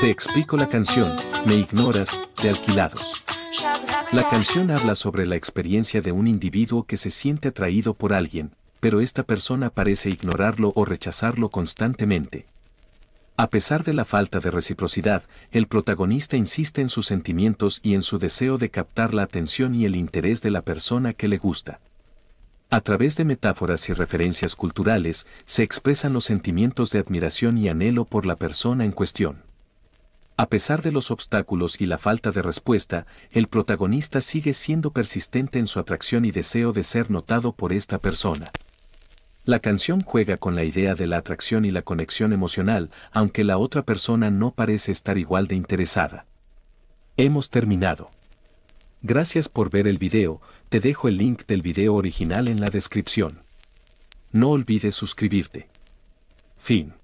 Te explico la canción, Me ignoras, de Alquilados. La canción habla sobre la experiencia de un individuo que se siente atraído por alguien, pero esta persona parece ignorarlo o rechazarlo constantemente. A pesar de la falta de reciprocidad, el protagonista insiste en sus sentimientos y en su deseo de captar la atención y el interés de la persona que le gusta. A través de metáforas y referencias culturales, se expresan los sentimientos de admiración y anhelo por la persona en cuestión. A pesar de los obstáculos y la falta de respuesta, el protagonista sigue siendo persistente en su atracción y deseo de ser notado por esta persona. La canción juega con la idea de la atracción y la conexión emocional, aunque la otra persona no parece estar igual de interesada. Hemos terminado. Gracias por ver el video, te dejo el link del video original en la descripción. No olvides suscribirte. Fin.